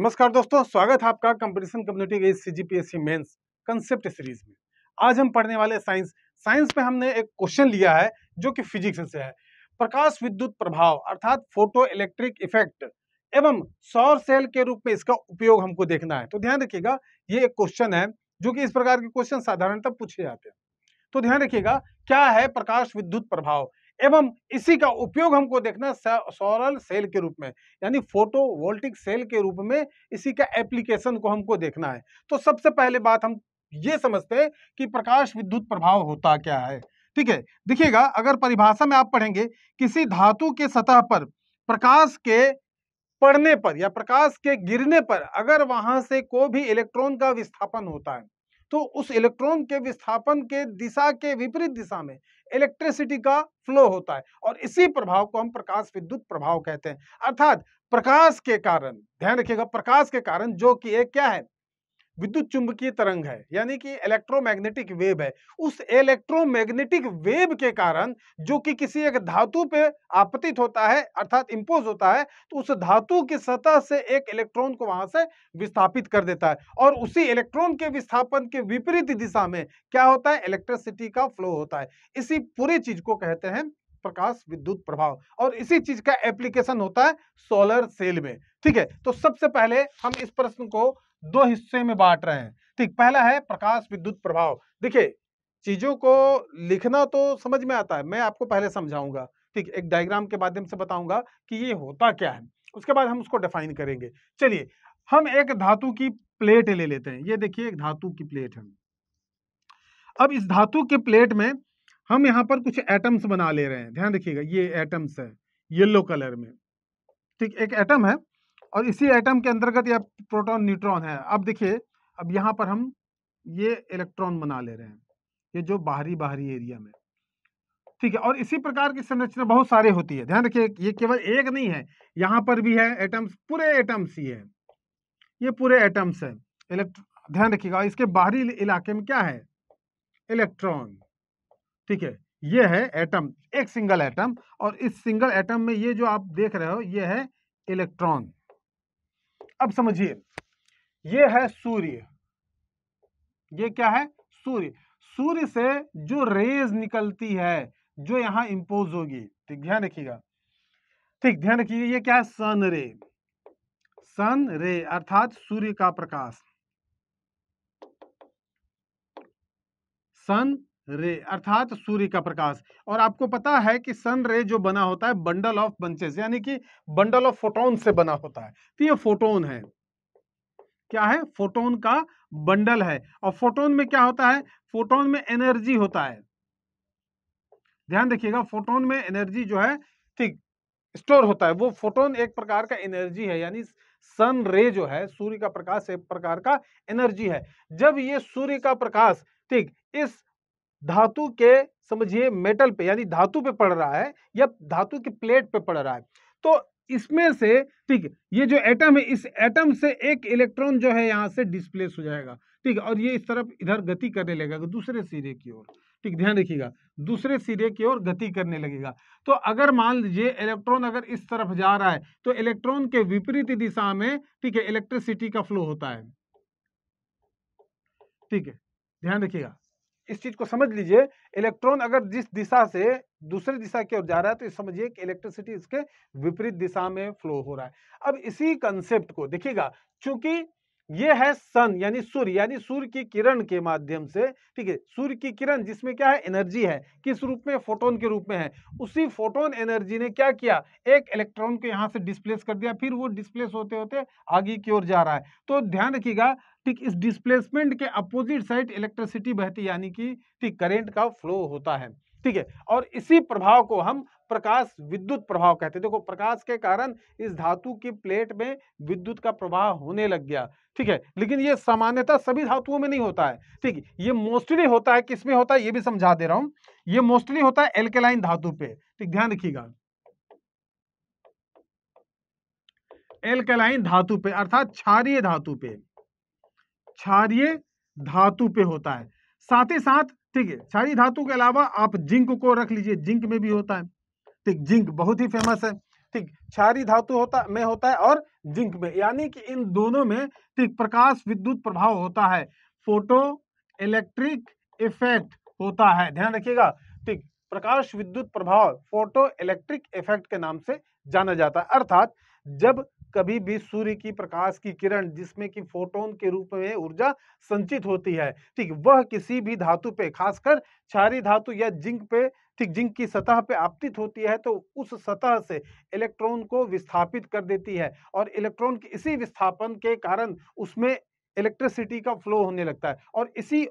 नमस्कार दोस्तों स्वागत है आपका कंपटीशन कम्युनिटी के C G P S C mains concept series में आज हम पढ़ने वाले साइंस साइंस में हमने एक क्वेश्चन लिया है जो कि फिजिक्स से है प्रकाश विद्युत प्रभाव अर्थात फोटो इलेक्ट्रिक इफेक्ट एवं सौर सेल के रूप में इसका उपयोग हमको देखना है तो ध्यान रखिएगा ये एक क्वेश्चन है जो कि इस प्रकार के क्वेश्चन साधारणतः पूछे जाते हैं तो ध्यान रखिएगा क्या है प्रकाश विद्युत प्रभाव एवं इसी का उपयोग हमको देखना सोलर सेल के रूप में यानी फोटो वोल्टिक सेल के रूप में इसी का एप्लीकेशन को हमको देखना है तो सबसे पहले बात हम ये समझते हैं कि प्रकाश विद्युत प्रभाव होता क्या है ठीक है देखिएगा अगर परिभाषा में आप पढ़ेंगे किसी धातु के सतह पर प्रकाश के पड़ने पर या प्रकाश के गिरने पर अगर वहां से कोई भी इलेक्ट्रॉन का विस्थापन होता है तो उस इलेक्ट्रॉन के विस्थापन के दिशा के विपरीत दिशा में इलेक्ट्रिसिटी का फ्लो होता है और इसी प्रभाव को हम प्रकाश विद्युत प्रभाव कहते हैं अर्थात प्रकाश के कारण ध्यान रखिएगा प्रकाश के कारण जो कि एक क्या है विद्युत चुंबकीय तरंग है यानी कि इलेक्ट्रोमैग्नेटिक वेव है उस इलेक्ट्रोमैग्नेटिक वेव के कारण जो कि किसी एक धातु पे आपतित होता है अर्थात इंपोज होता है तो उस धातु की सतह से एक इलेक्ट्रॉन को वहां से विस्थापित कर देता है और उसी इलेक्ट्रॉन के विस्थापन के विपरीत दिशा में क्या होता है इलेक्ट्रिसिटी का फ्लो होता है इसी पूरी चीज को कहते हैं प्रकाश विद्युत प्रभाव और इसी चीज का एप्लीकेशन होता है सोलर सेल में ठीक है तो सबसे पहले हम इस प्रश्न को दो हिस्से में बांट रहे हैं ठीक पहला है प्रकाश विद्युत प्रभाव देखिए चीजों को लिखना तो समझ में आता है मैं आपको पहले समझाऊंगा ठीक एक डायग्राम के माध्यम से बताऊंगा कि ये होता क्या है उसके बाद हम उसको डिफाइन करेंगे चलिए हम एक धातु की प्लेट ले लेते हैं ये देखिए एक धातु की प्लेट है अब इस धातु के प्लेट में हम यहाँ पर कुछ एटम्स बना ले रहे हैं ध्यान रखिएगा ये एटम्स है येलो कलर में ठीक एक एटम है और इसी एटम के अंतर्गत यह प्रोटॉन न्यूट्रॉन है अब देखिए अब यहाँ पर हम ये इलेक्ट्रॉन बना ले रहे हैं ये जो बाहरी बाहरी एरिया में ठीक है और इसी प्रकार की संरचना बहुत सारे होती है ध्यान रखिए ये केवल एक नहीं है यहाँ पर भी है एटम्स पूरे एटम्स ही है ये पूरे एटम्स है इलेक्ट्र ध्यान रखिएगा इसके बाहरी इलाके में क्या है इलेक्ट्रॉन ठीक है ये है एटम एक सिंगल एटम और इस सिंगल एटम में ये जो आप देख रहे हो ये है इलेक्ट्रॉन अब समझिए ये है सूर्य ये क्या है सूर्य सूर्य से जो रेज निकलती है जो यहां इंपोज होगी ठीक ध्यान रखिएगा ठीक ध्यान रखिए ये क्या है सन रे सन रे अर्थात सूर्य का प्रकाश सन रे अर्थात सूर्य का प्रकाश और आपको पता है कि सन रे जो बना होता है बंडल ऑफ बंचेस यानी कि बंडल ऑफ फोटोन से बना होता है तो ये फोटोन है क्या है फोटोन का बंडल है और फोटोन में क्या होता है फोटोन में एनर्जी होता है ध्यान देखिएगा फोटोन में एनर्जी जो है ठीक स्टोर होता है वो फोटोन एक प्रकार का एनर्जी है यानी सन रे जो है सूर्य का प्रकाश एक प्रकार का एनर्जी है जब ये सूर्य का प्रकाश ठीक इस धातु के समझिए मेटल पे यानी धातु पे पड़ रहा है या धातु के प्लेट पे पड़ रहा है तो इसमें से ठीक ये जो एटम है इस एटम से एक इलेक्ट्रॉन जो है यहाँ से डिस्प्लेस हो जाएगा ठीक और ये इस तरफ इधर गति करने लगेगा दूसरे सिरे की ओर ठीक ध्यान रखिएगा दूसरे सिरे की ओर गति करने लगेगा तो अगर मान लीजिए इलेक्ट्रॉन अगर इस तरफ जा रहा है तो इलेक्ट्रॉन के विपरीत दिशा में ठीक है इलेक्ट्रिसिटी का फ्लो होता है ठीक है ध्यान रखिएगा इस चीज को समझ लीजिए इलेक्ट्रॉन अगर जिस दिशा से दूसरी दिशा की ओर जा रहा है तो समझिए कि इलेक्ट्रिसिटी इसके विपरीत दिशा में फ्लो हो रहा है अब इसी कंसेप्ट को देखिएगा चूंकि ये है सन यानी सूर्य यानी सूर्य की किरण के माध्यम से ठीक है सूर्य की किरण जिसमें क्या है एनर्जी है किस रूप में फोटोन के रूप में है उसी फोटोन एनर्जी ने क्या किया एक इलेक्ट्रॉन को यहाँ से डिस्प्लेस कर दिया फिर वो डिस्प्लेस होते होते आगे की ओर जा रहा है तो ध्यान रखिएगा ठीक इस डिस्प्लेसमेंट के अपोजिट साइड इलेक्ट्रिसिटी बहती यानी कि ठीक करेंट का फ्लो होता है ठीक है और इसी प्रभाव को हम प्रकाश विद्युत प्रभाव कहते हैं देखो प्रकाश के कारण इस धातु की प्लेट में विद्युत का प्रवाह होने लग गया ठीक है लेकिन ये सामान्यता सभी धातुओं में नहीं होता है ठीक ये मोस्टली होता है किसमें होता है ये भी समझा दे रहा हूं ये मोस्टली होता है एल्केलाइन धातु पे ठीक ध्यान रखिएगा एल्केलाइन धातु पे अर्थात क्षारीय धातु पे क्षारिय धातु पे होता है साथ ही साथ ठीक है क्षारिय धातु के अलावा आप जिंक को रख लीजिए जिंक में भी होता है ठीक जिंक बहुत ही फेमस है ठीक क्षारी धातु होता में होता है और जिंक में यानी कि इन दोनों में ठीक प्रकाश विद्युत प्रभाव होता है फोटो इलेक्ट्रिक इफेक्ट होता है ध्यान रखिएगा ठीक प्रकाश विद्युत प्रभाव फोटो इलेक्ट्रिक इफेक्ट के नाम से जाना जाता है अर्थात जब कभी भी सूर्य की प्रकाश की किरण जिसमें कि फोटोन के रूप में ऊर्जा संचित होती है ठीक वह किसी भी धातु पे खासकर क्षारी धातु या जिंक पे ठीक जिंक की सतह पे आपतित होती है तो उस सतह से इलेक्ट्रॉन को विस्थापित कर देती है और इलेक्ट्रॉन के इसी विस्थापन के कारण उसमें इलेक्ट्रिसिटी का फ्लो होने लगता है और इसी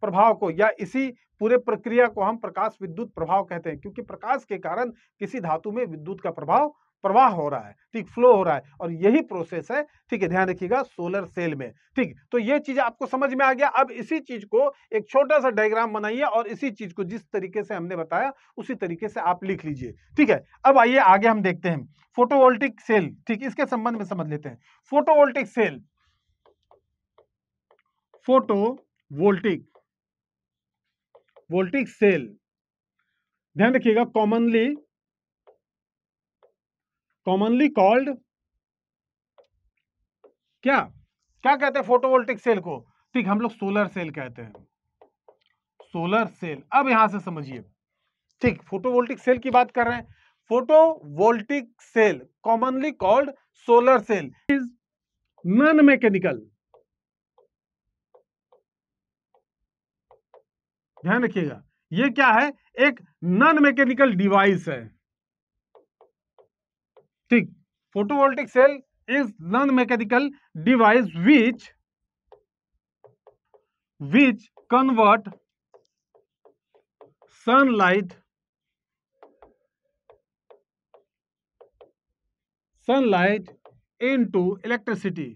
प्रभाव को या इसी पूरे प्रक्रिया को हम प्रकाश विद्युत प्रभाव कहते हैं क्योंकि प्रकाश के कारण किसी धातु में विद्युत का प्रभाव प्रवाह हो रहा है ठीक फ्लो हो रहा है और यही प्रोसेस है ठीक है ध्यान रखिएगा सोलर सेल में ठीक तो ये चीज आपको समझ में आ गया अब इसी चीज को एक छोटा सा डायग्राम बनाइए और इसी चीज को जिस तरीके से हमने बताया उसी तरीके से आप लिख लीजिए ठीक है अब आइए आगे हम देखते हैं फोटोवोल्टिक सेल ठीक इसके संबंध में समझ लेते हैं photovoltaic cell voltaic voltaic cell ध्यान रखिएगा कॉमनली कॉमनली कॉल्ड क्या क्या कहते हैं फोटोवोल्टिक सेल को ठीक हम लोग सोलर सेल कहते हैं सोलर सेल अब यहां से समझिए ठीक फोटोवोल्टिक सेल की बात कर रहे हैं photovoltaic cell commonly called solar cell is non mechanical ध्यान रखिएगा ये क्या है एक नॉन मैकेनिकल डिवाइस है ठीक photovoltaic cell is non mechanical device which which convert sunlight sunlight into electricity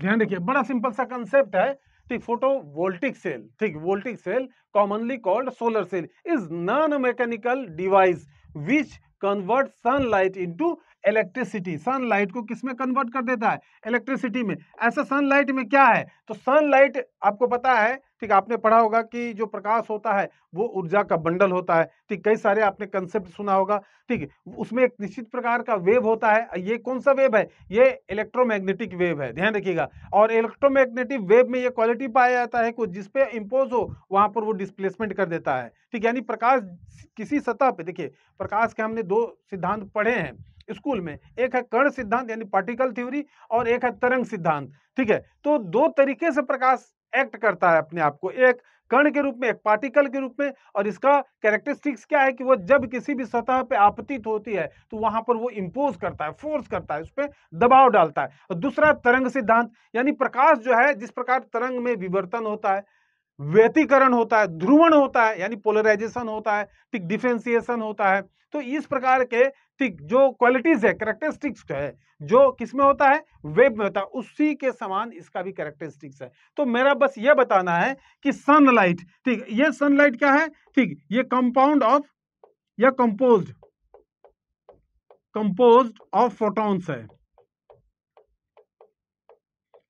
ध्यान रखिए बड़ा सिंपल सा कंसेप्ट है ठीक फोटोवोल्टिक सेल ठीक voltaic cell commonly called solar cell is non mechanical device which convert sunlight into electricity sunlight को किस में कन्वर्ट कर देता है इलेक्ट्रिसिटी में ऐसा सनलाइट में क्या है तो सनलाइट आपको पता है ठीक आपने पढ़ा होगा कि जो प्रकाश होता है वो ऊर्जा का बंडल होता है ठीक कई सारे आपने कंसेप्ट सुना होगा ठीक उसमें एक निश्चित प्रकार का वेव होता है ये कौन सा वेव है ये इलेक्ट्रोमैग्नेटिक वेव है ध्यान रखिएगा और इलेक्ट्रोमैग्नेटिक वेव में ये क्वालिटी पाया जाता है कुछ जिसपे इम्पोज हो वहां पर वो डिस्प्लेसमेंट कर देता है ठीक यानी प्रकाश किसी सतह पे देखिए प्रकाश के हमने दो सिद्धांत पढ़े हैं स्कूल में एक है कर्ण सिद्धांत यानी पार्टिकल थ्योरी और एक है तरंग सिद्धांत ठीक है तो दो तरीके से प्रकाश एक्ट करता है अपने आप को एक कण के रूप में एक पार्टिकल के रूप में और इसका कैरेक्टरिस्टिक्स क्या है कि वो जब किसी भी सतह पे आपतित होती है तो वहां पर वो इम्पोज करता है फोर्स करता है उस पर दबाव डालता है और दूसरा तरंग सिद्धांत यानी प्रकाश जो है जिस प्रकार तरंग में विवर्तन होता है व्यतीकरण होता है ध्रुवण होता है यानी पोलराइजेशन होता है फिर डिफेंसिएशन होता है तो इस प्रकार के टिक जो क्वालिटीज है करेक्टरिस्टिक्स है जो किस में होता है वेब में होता है उसी के समान इसका भी करेक्टरिस्टिक्स है तो मेरा बस ये बताना है कि सनलाइट ठीक ये सनलाइट क्या है ठीक ये कंपाउंड ऑफ या कंपोज कंपोज ऑफ फोटॉन्स है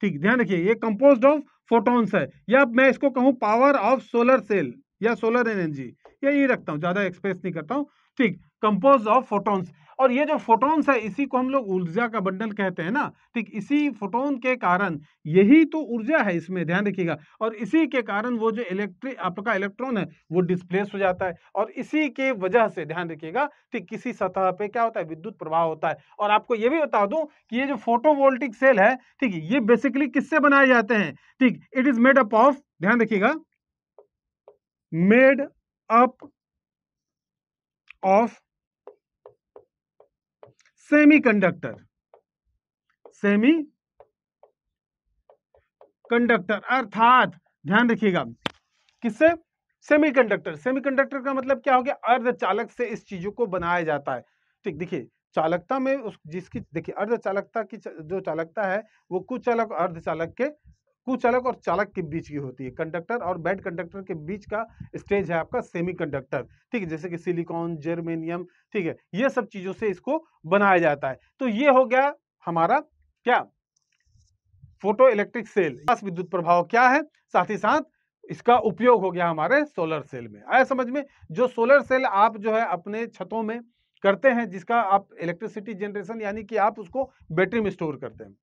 ठीक ध्यान रखिए ये कंपोज ऑफ फोटॉन्स है या मैं इसको कहूं पावर ऑफ सोलर सेल या सोलर एनर्जी या ये रखता हूं ज़्यादा एक्सप्रेस नहीं करता हूं ठीक कंपोज ऑफ फोटॉन्स और ये जो फोटोन्स है इसी को हम लोग ऊर्जा का बंडल कहते हैं ना ठीक इसी फोटोन के कारण यही तो ऊर्जा है इसमें ध्यान रखिएगा और इसी के कारण वो जो इलेक्ट्रिक आपका इलेक्ट्रॉन है वो डिस्प्लेस हो जाता है और इसी के वजह से ध्यान रखिएगा ठीक किसी सतह पर क्या होता है विद्युत प्रवाह होता है और आपको ये भी बता दूं कि ये जो फोटोवोल्टिक सेल है ठीक ये बेसिकली किससे बनाए जाते हैं ठीक it is made up of ध्यान रखिएगा made up of semiconductor semiconductor अर्थात ध्यान रखिएगा किससे सेमीकंडक्टर सेमीकंडक्टर का मतलब क्या हो गया अर्धचालक से इस चीजों को बनाया जाता है ठीक देखिए चालकता में उस जिसकी देखिए अर्धचालकता की जो चालकता है वो कुचालक अर्ध अर्धचालक के कुचालक और चालक के बीच की होती है कंडक्टर और बैड कंडक्टर के बीच का स्टेज है आपका सेमी कंडक्टर ठीक है जैसे कि सिलिकॉन जर्मेनियम ठीक है ये सब चीजों से इसको बनाया जाता है तो ये हो गया हमारा क्या फोटो इलेक्ट्रिक सेल विद्युत प्रभाव क्या है साथ ही साथ इसका उपयोग हो गया हमारे सोलर सेल में आया समझ में जो सोलर सेल आप जो है अपने छतों में करते हैं जिसका आप इलेक्ट्रिसिटी जनरेशन यानी कि आप उसको बैटरी में स्टोर करते हैं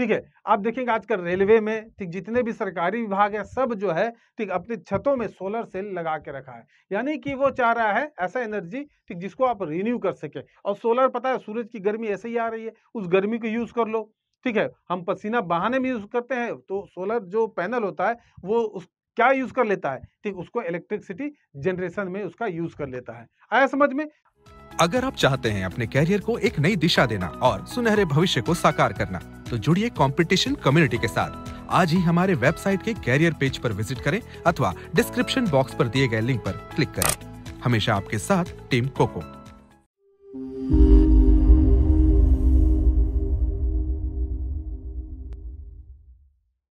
ठीक है आप देखेंगे आजकल रेलवे में ठीक जितने भी सरकारी विभाग है सब जो है ठीक अपने छतों में सोलर सेल लगा के रखा है यानी कि वो चाह रहा है ऐसा एनर्जी ठीक जिसको आप रिन्यू कर सके और सोलर पता है सूरज की गर्मी ऐसे ही आ रही है उस गर्मी को यूज कर लो ठीक है हम पसीना बहाने में यूज करते हैं तो सोलर जो पैनल होता है वो उस क्या यूज कर लेता है ठीक उसको इलेक्ट्रिसिटी जनरेशन में उसका यूज कर लेता है आया समझ में अगर आप चाहते हैं अपने कैरियर को एक नई दिशा देना और सुनहरे भविष्य को साकार करना तो जुड़िए कंपटीशन कम्युनिटी के साथ आज ही हमारे वेबसाइट के कैरियर पेज पर विजिट करें अथवा डिस्क्रिप्शन बॉक्स पर दिए गए लिंक पर क्लिक करें हमेशा आपके साथ टीम कोको